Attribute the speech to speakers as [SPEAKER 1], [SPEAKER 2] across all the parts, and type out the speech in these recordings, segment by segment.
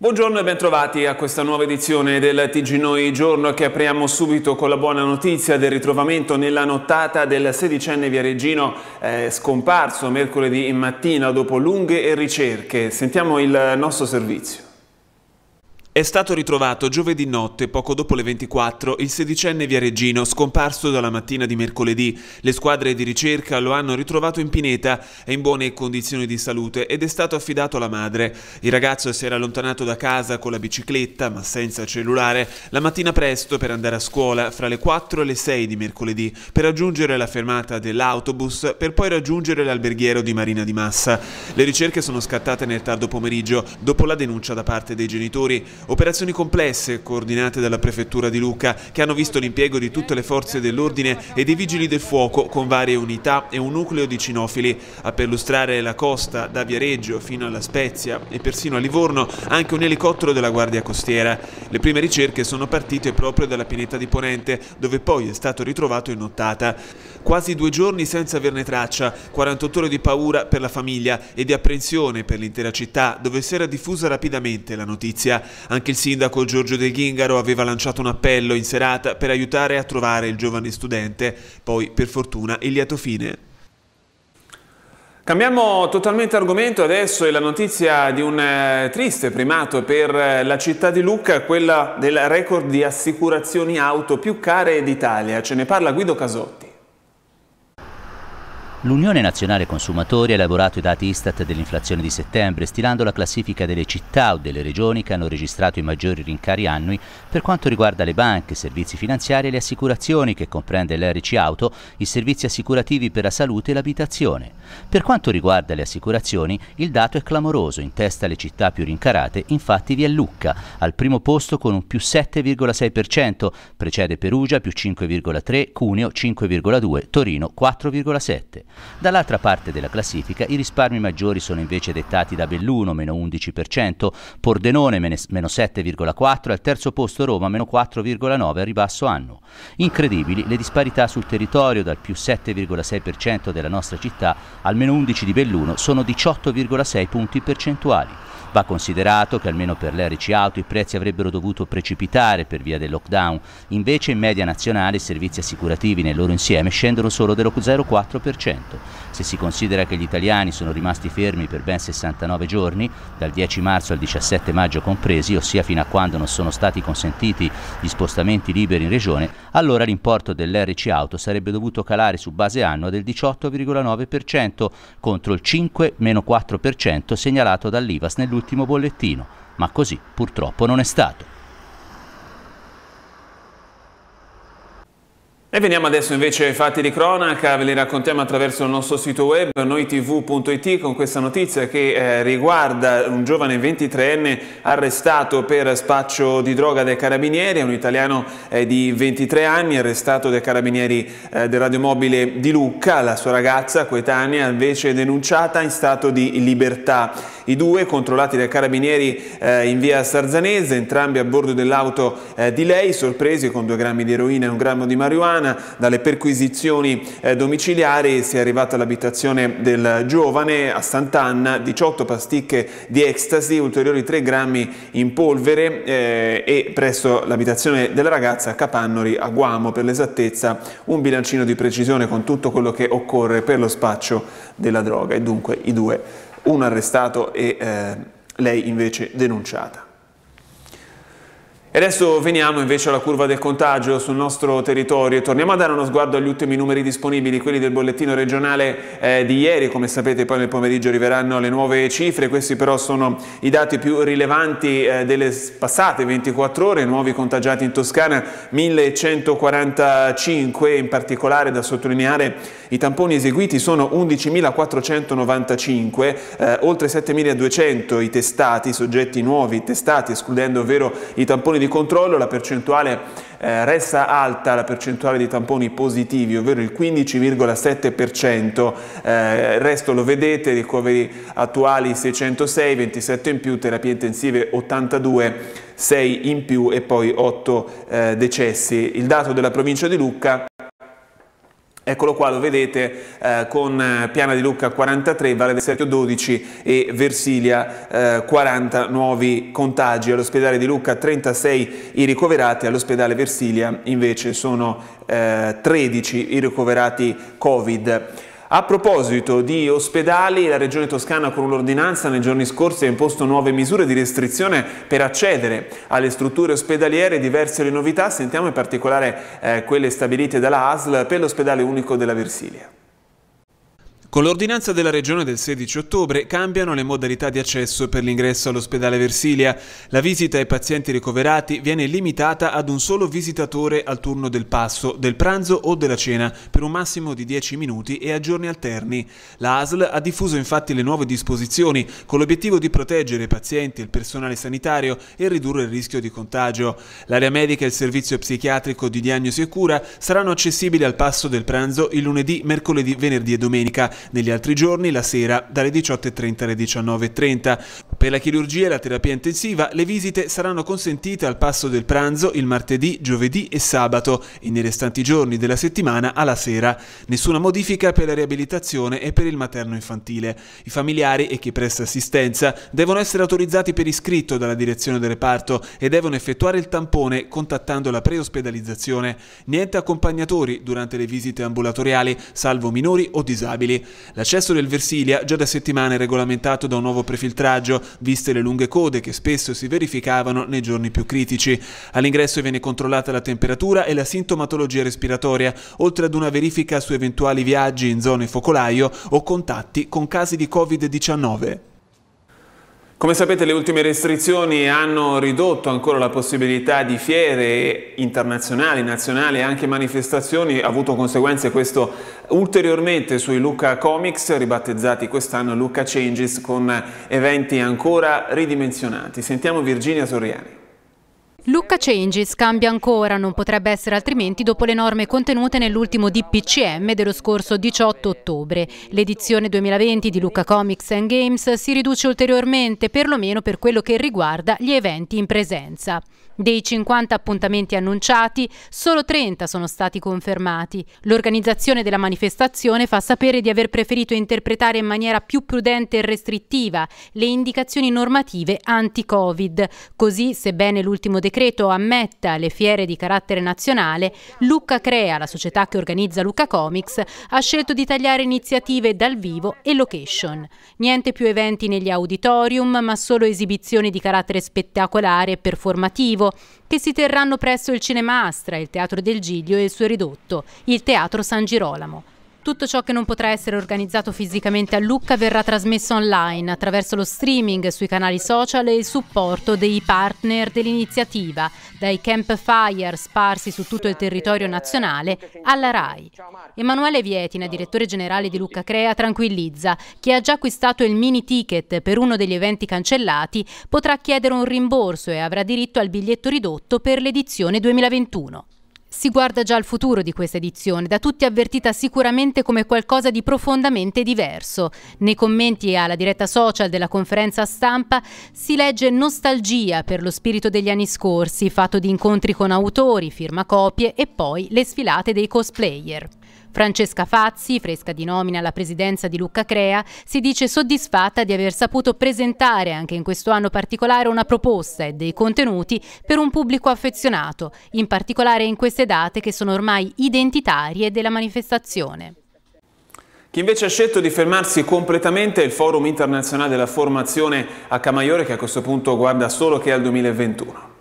[SPEAKER 1] Buongiorno e bentrovati a questa nuova edizione del TG Noi Giorno che apriamo subito con la buona notizia del ritrovamento nella nottata del sedicenne viareggino eh, scomparso mercoledì mattina dopo lunghe ricerche. Sentiamo il nostro servizio. È stato ritrovato giovedì notte, poco dopo le 24, il sedicenne viareggino scomparso dalla mattina di mercoledì. Le squadre di ricerca lo hanno ritrovato in pineta, è in buone condizioni di salute ed è stato affidato alla madre. Il ragazzo si era allontanato da casa con la bicicletta, ma senza cellulare, la mattina presto per andare a scuola, fra le 4 e le 6 di mercoledì, per raggiungere la fermata dell'autobus, per poi raggiungere l'alberghiero di Marina di Massa. Le ricerche sono scattate nel tardo pomeriggio, dopo la denuncia da parte dei genitori. Operazioni complesse coordinate dalla prefettura di Lucca che hanno visto l'impiego di tutte le forze dell'ordine e dei vigili del fuoco con varie unità e un nucleo di cinofili. A perlustrare la costa da Viareggio fino alla Spezia e persino a Livorno anche un elicottero della Guardia Costiera. Le prime ricerche sono partite proprio dalla pineta di Ponente dove poi è stato ritrovato in nottata. Quasi due giorni senza averne traccia, 48 ore di paura per la famiglia e di apprensione per l'intera città dove si era diffusa rapidamente la notizia. Anche il sindaco Giorgio De Ghingaro aveva lanciato un appello in serata per aiutare a trovare il giovane studente, poi per fortuna il lieto fine. Cambiamo totalmente argomento, adesso è la notizia di un eh, triste primato per eh, la città di Lucca, quella del record di assicurazioni auto più care d'Italia. Ce ne parla Guido Casotti.
[SPEAKER 2] L'Unione Nazionale Consumatori ha elaborato i dati Istat dell'inflazione di settembre, stilando la classifica delle città o delle regioni che hanno registrato i maggiori rincari annui per quanto riguarda le banche, i servizi finanziari e le assicurazioni, che comprende l'RC Auto, i servizi assicurativi per la salute e l'abitazione. Per quanto riguarda le assicurazioni, il dato è clamoroso, in testa alle città più rincarate, infatti vi è Lucca, al primo posto con un più 7,6%, precede Perugia più 5,3, Cuneo 5,2, Torino 4,7. Dall'altra parte della classifica i risparmi maggiori sono invece dettati da Belluno, meno 11%, Pordenone, meno 7,4%, e al terzo posto Roma, meno 4,9% a ribasso anno. Incredibili le disparità sul territorio, dal più 7,6% della nostra città al meno 11% di Belluno, sono 18,6 punti percentuali. Va considerato che almeno per l'RC Auto i prezzi avrebbero dovuto precipitare per via del lockdown, invece in media nazionale i servizi assicurativi nel loro insieme scendono solo dello 0,4%. Se si considera che gli italiani sono rimasti fermi per ben 69 giorni, dal 10 marzo al 17 maggio compresi, ossia fino a quando non sono stati consentiti gli spostamenti liberi in regione, allora l'importo dell'RC auto sarebbe dovuto calare su base annua del 18,9% contro il 5-4% segnalato dall'IVAS nell'ultimo bollettino. Ma così purtroppo non è stato.
[SPEAKER 1] E veniamo adesso invece ai fatti di cronaca, ve li raccontiamo attraverso il nostro sito web noitv.it con questa notizia che eh, riguarda un giovane 23enne arrestato per spaccio di droga dai carabinieri, è un italiano eh, di 23 anni arrestato dai carabinieri eh, del radiomobile di Lucca, la sua ragazza coetanea invece è denunciata in stato di libertà. I due controllati dai carabinieri eh, in via Sarzanese, entrambi a bordo dell'auto eh, di lei, sorpresi con due grammi di eroina e un grammo di marijuana. Dalle perquisizioni eh, domiciliari si è arrivata all'abitazione del giovane a Sant'Anna, 18 pasticche di ecstasy, ulteriori 3 grammi in polvere eh, e presso l'abitazione della ragazza Capannori a Guamo per l'esattezza un bilancino di precisione con tutto quello che occorre per lo spaccio della droga e dunque i due un arrestato e eh, lei invece denunciata. E adesso veniamo invece alla curva del contagio sul nostro territorio. Torniamo a dare uno sguardo agli ultimi numeri disponibili, quelli del bollettino regionale eh, di ieri. Come sapete poi nel pomeriggio arriveranno le nuove cifre. Questi però sono i dati più rilevanti eh, delle passate 24 ore. Nuovi contagiati in Toscana 1145. In particolare da sottolineare i tamponi eseguiti sono 11.495, eh, oltre 7.200 i testati, i soggetti nuovi testati, escludendo ovvero i tamponi tamponi di controllo la percentuale eh, resta alta, la percentuale di tamponi positivi, ovvero il 15,7%, eh, il resto lo vedete, ricoveri attuali 606, 27 in più, terapie intensive 82, 6 in più e poi 8 eh, decessi. Il dato della provincia di Lucca Eccolo qua, lo vedete eh, con eh, Piana di Lucca 43, Valle del Serchio 12 e Versilia eh, 40 nuovi contagi, all'ospedale di Lucca 36 i ricoverati, all'ospedale Versilia invece sono eh, 13 i ricoverati Covid. A proposito di ospedali, la Regione Toscana con un'ordinanza nei giorni scorsi ha imposto nuove misure di restrizione per accedere alle strutture ospedaliere, diverse le novità, sentiamo in particolare eh, quelle stabilite dalla ASL per l'ospedale unico della Versilia. Con l'ordinanza della Regione del 16 ottobre cambiano le modalità di accesso per l'ingresso all'ospedale Versilia. La visita ai pazienti ricoverati viene limitata ad un solo visitatore al turno del passo, del pranzo o della cena, per un massimo di 10 minuti e a giorni alterni. La ASL ha diffuso infatti le nuove disposizioni con l'obiettivo di proteggere i pazienti e il personale sanitario e ridurre il rischio di contagio. L'area medica e il servizio psichiatrico di diagnosi e cura saranno accessibili al passo del pranzo il lunedì, mercoledì, venerdì e domenica negli altri giorni la sera dalle 18.30 alle 19.30. Per la chirurgia e la terapia intensiva le visite saranno consentite al passo del pranzo il martedì, giovedì e sabato e nei restanti giorni della settimana alla sera. Nessuna modifica per la riabilitazione e per il materno infantile. I familiari e chi presta assistenza devono essere autorizzati per iscritto dalla direzione del reparto e devono effettuare il tampone contattando la preospedalizzazione. Niente accompagnatori durante le visite ambulatoriali, salvo minori o disabili. L'accesso del Versilia già da settimane è regolamentato da un nuovo prefiltraggio, viste le lunghe code che spesso si verificavano nei giorni più critici. All'ingresso viene controllata la temperatura e la sintomatologia respiratoria, oltre ad una verifica su eventuali viaggi in zone focolaio o contatti con casi di Covid-19. Come sapete le ultime restrizioni hanno ridotto ancora la possibilità di fiere internazionali, nazionali e anche manifestazioni, ha avuto conseguenze questo ulteriormente sui Luca Comics, ribattezzati quest'anno Luca Changes, con eventi ancora ridimensionati. Sentiamo Virginia Soriani.
[SPEAKER 3] Luca Changes cambia ancora, non potrebbe essere altrimenti dopo le norme contenute nell'ultimo DPCM dello scorso 18 ottobre. L'edizione 2020 di Luca Comics and Games si riduce ulteriormente, perlomeno per quello che riguarda gli eventi in presenza. Dei 50 appuntamenti annunciati, solo 30 sono stati confermati. L'organizzazione della manifestazione fa sapere di aver preferito interpretare in maniera più prudente e restrittiva le indicazioni normative anti-Covid. Così, sebbene l'ultimo decreto ammetta le fiere di carattere nazionale, Lucca Crea, la società che organizza Lucca Comics, ha scelto di tagliare iniziative dal vivo e location. Niente più eventi negli auditorium, ma solo esibizioni di carattere spettacolare e performativo che si terranno presso il Cinema Astra, il Teatro del Giglio e il suo ridotto, il Teatro San Girolamo. Tutto ciò che non potrà essere organizzato fisicamente a Lucca verrà trasmesso online attraverso lo streaming sui canali social e il supporto dei partner dell'iniziativa, dai campfire sparsi su tutto il territorio nazionale alla RAI. Emanuele Vietina, direttore generale di Lucca Crea, tranquillizza. Chi ha già acquistato il mini ticket per uno degli eventi cancellati potrà chiedere un rimborso e avrà diritto al biglietto ridotto per l'edizione 2021 si guarda già al futuro di questa edizione, da tutti avvertita sicuramente come qualcosa di profondamente diverso. Nei commenti e alla diretta social della conferenza stampa si legge nostalgia per lo spirito degli anni scorsi, fatto di incontri con autori, firmacopie e poi le sfilate dei cosplayer. Francesca Fazzi, fresca di nomina alla presidenza di Lucca Crea, si dice soddisfatta di aver saputo presentare anche in questo anno particolare una proposta e dei contenuti per un pubblico affezionato, in particolare in queste date che sono ormai identitarie della manifestazione.
[SPEAKER 1] Chi invece ha scelto di fermarsi completamente è il Forum internazionale della formazione a Camaiore che a questo punto guarda solo che al 2021.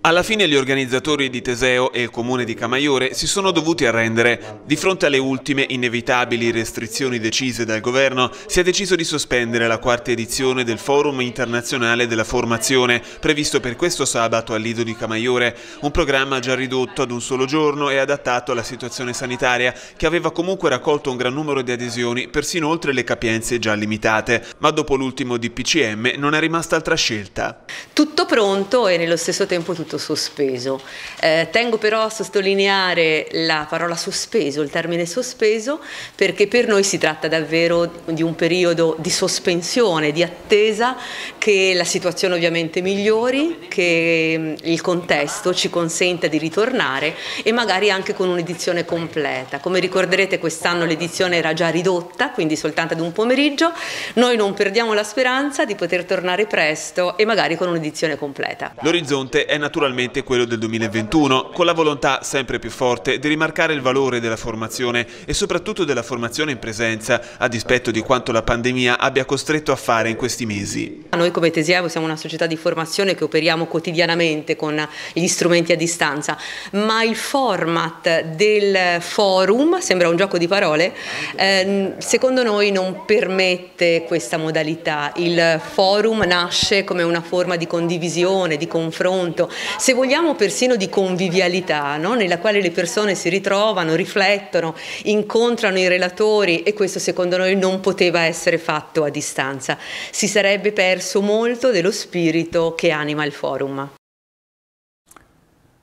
[SPEAKER 1] Alla fine gli organizzatori di Teseo e il comune di Camaiore si sono dovuti arrendere. Di fronte alle ultime inevitabili restrizioni decise dal governo, si è deciso di sospendere la quarta edizione del Forum internazionale della formazione, previsto per questo sabato all'Ido di Camaiore, un programma già ridotto ad un solo giorno e adattato alla situazione sanitaria, che aveva comunque raccolto un gran numero di adesioni, persino oltre le capienze già limitate. Ma dopo l'ultimo DPCM non è rimasta altra scelta.
[SPEAKER 4] Tutto pronto e nello stesso tempo tutto tutto sospeso. Eh, tengo però a sottolineare la parola sospeso, il termine sospeso, perché per noi si tratta davvero di un periodo di sospensione, di attesa che la situazione ovviamente migliori, che mm, il contesto ci consenta di ritornare e magari anche con un'edizione completa. Come ricorderete quest'anno l'edizione era già ridotta, quindi soltanto ad un pomeriggio. Noi non perdiamo la speranza di poter tornare presto e magari con un'edizione completa.
[SPEAKER 1] L'orizzonte è naturalmente naturalmente quello del 2021, con la volontà sempre più forte di rimarcare il valore della formazione e soprattutto della formazione in presenza, a dispetto di quanto la pandemia abbia costretto a fare in questi mesi.
[SPEAKER 4] Noi come Tesiavo siamo una società di formazione che operiamo quotidianamente con gli strumenti a distanza, ma il format del forum, sembra un gioco di parole, ehm, secondo noi non permette questa modalità. Il forum nasce come una forma di condivisione, di confronto, se vogliamo persino di convivialità, no? nella quale le persone si ritrovano, riflettono, incontrano i relatori e questo secondo noi non poteva essere fatto a distanza. Si sarebbe perso molto dello spirito che anima il forum.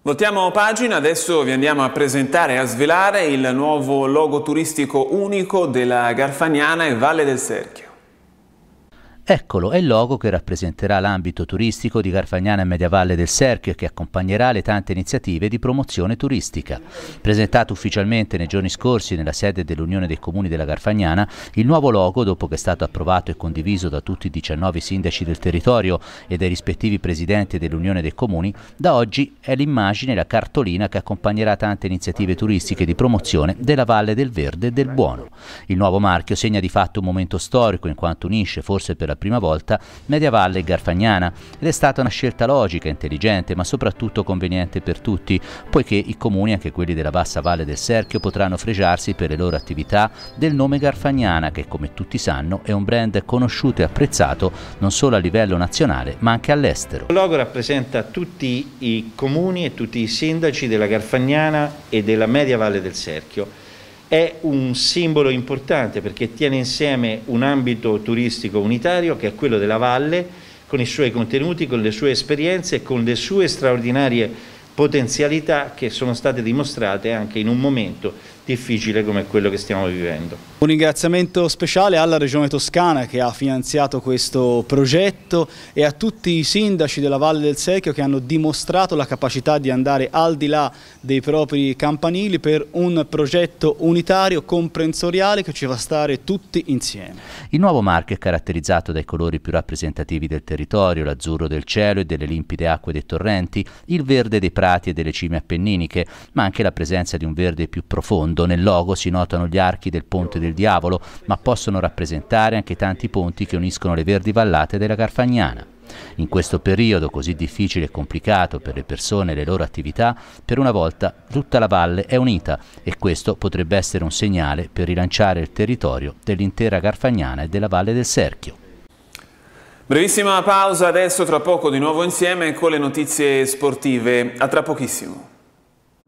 [SPEAKER 1] Voltiamo pagina, adesso vi andiamo a presentare e a svelare il nuovo logo turistico unico della Garfagnana e Valle del Serchio.
[SPEAKER 2] Eccolo, è il logo che rappresenterà l'ambito turistico di Garfagnana e Mediavalle del Serchio e che accompagnerà le tante iniziative di promozione turistica. Presentato ufficialmente nei giorni scorsi nella sede dell'Unione dei Comuni della Garfagnana, il nuovo logo, dopo che è stato approvato e condiviso da tutti i 19 sindaci del territorio e dai rispettivi presidenti dell'Unione dei Comuni, da oggi è l'immagine e la cartolina che accompagnerà tante iniziative turistiche di promozione della Valle del Verde e del Buono. Il nuovo marchio segna di fatto un momento storico in quanto unisce, forse per la la prima volta Mediavalle e Garfagnana ed è stata una scelta logica, intelligente ma soprattutto conveniente per tutti, poiché i comuni, anche quelli della bassa valle del Serchio, potranno fregiarsi per le loro attività del nome Garfagnana che come tutti sanno è un brand conosciuto e apprezzato non solo a livello nazionale ma anche all'estero. Il logo rappresenta tutti i comuni e tutti i sindaci della Garfagnana e della media valle del Serchio è un simbolo importante perché tiene insieme un ambito turistico unitario che è quello della valle con i suoi contenuti, con le sue esperienze e con le sue straordinarie potenzialità che sono state dimostrate anche in un momento difficile come quello che stiamo vivendo. Un ringraziamento speciale alla Regione Toscana che ha finanziato questo progetto e a tutti i sindaci della Valle del Secchio che hanno dimostrato la capacità di andare al di là dei propri campanili per un progetto unitario, comprensoriale che ci fa stare tutti insieme. Il nuovo marchio è caratterizzato dai colori più rappresentativi del territorio, l'azzurro del cielo e delle limpide acque dei torrenti, il verde dei prati e delle cime appenniniche, ma anche la presenza di un verde più profondo fondo nel logo si notano gli archi del Ponte del Diavolo, ma possono rappresentare anche tanti ponti che uniscono le verdi vallate della Carfagnana. In questo periodo così difficile e complicato per le persone e le loro attività, per una volta tutta la valle è unita e questo potrebbe essere un segnale per rilanciare il territorio dell'intera Carfagnana e della Valle del Serchio.
[SPEAKER 1] Brevissima pausa, adesso tra poco di nuovo insieme con le notizie sportive. A tra pochissimo.